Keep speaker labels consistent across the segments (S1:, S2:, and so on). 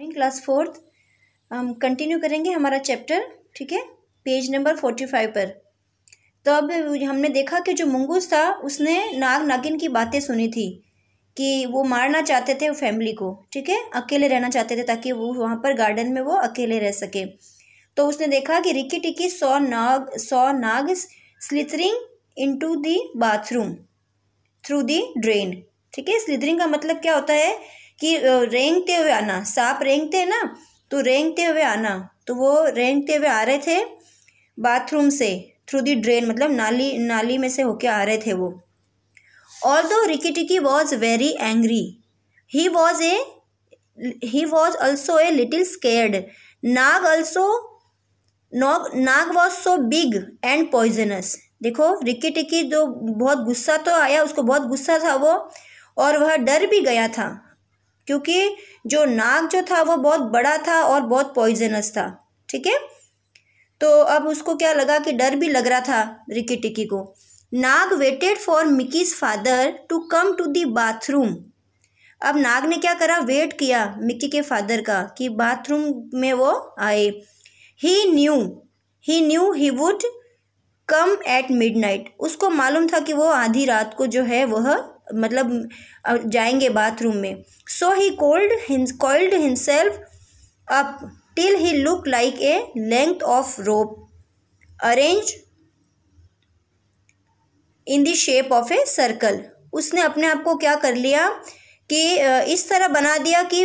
S1: morning class fourth हम continue करेंगे हमारा चैप्टर ठीक है पेज नंबर फोर्टी फाइव पर तो अब हमने देखा कि जो मुंगूस था उसने नाग नागिन की बातें सुनी थी कि वो मारना चाहते थे फैमिली को ठीक है अकेले रहना चाहते थे ताकि वो वहाँ पर गार्डन में वो अकेले रह सके तो उसने देखा कि रिकी टिकी saw Nag saw Nag slithering into bathroom bathroom through the drain ठीक है स्लिथरिंग का मतलब क्या होता है कि रेंगते हुए आना सांप रेंगते हैं ना तो रेंगते हुए आना तो वो रेंगते हुए आ रहे थे बाथरूम से थ्रू दी ड्रेन मतलब नाली नाली में से होके आ रहे थे वो all although Rikki Tikki was very angry he was a he was also a little scared Nag also Nag Nag was so big and poisonous देखो रिकी टिकी जो बहुत गुस्सा तो आया उसको बहुत गुस्सा था वो और वह डर भी गया था क्योंकि जो नाग जो था वो बहुत बड़ा था और बहुत पॉइजनस था ठीक है तो अब उसको क्या लगा कि डर भी लग रहा था रिकी टिकी को Nag waited for Mickey's father to come to the bathroom अब नाग ने क्या करा वेट किया मिक्की के फादर का कि बाथरूम में वो आए he knew he knew he would come at midnight उसको मालूम था कि वो आधी रात को जो है वह मतलब जाएंगे बाथरूम में so he coiled coiled himself up till he look like a length of rope arrange in the shape of a circle उसने अपने आप को क्या कर लिया कि इस तरह बना दिया कि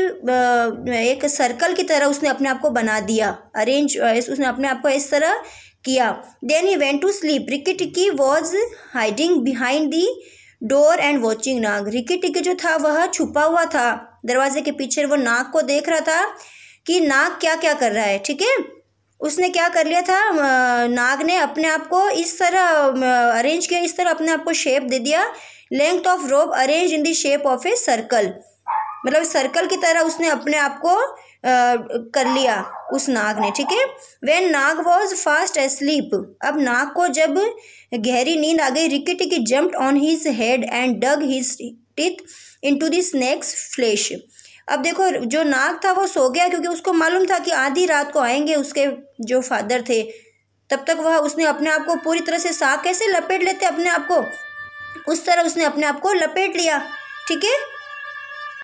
S1: एक सर्कल की तरह उसने अपने आप को बना दिया अरेंज उसने अपने आप को इस तरह किया then he went to sleep Rikki Tikki was hiding behind the door and watching Nag Rikki Tikki जो था वह छुपा हुआ था दरवाजे के पीछे वो नाग को देख रहा था कि नाग क्या क्या कर रहा है ठीक है उसने क्या कर लिया था नाग ने अपने आप को इस तरह अरेंज किया इस तरह अपने आप को शेप दे दिया length of rope arrange in the shape of a circle मतलब सर्कल की तरह उसने अपने आप को कर लिया उस नाग ने ठीक है when Nag was fast sleep अब नाग को जब गहरी नींद आ गई Rikki Tikki jumped on his head and dug his teeth into this snake's flesh अब देखो जो नाग था वो सो गया क्योंकि उसको मालूम था कि आधी रात को आएंगे उसके जो फादर थे तब तक वह उसने अपने आप को पूरी तरह से साग कैसे लपेट लेते अपने आप को उस तरह उसने अपने आप को लपेट लिया ठीक है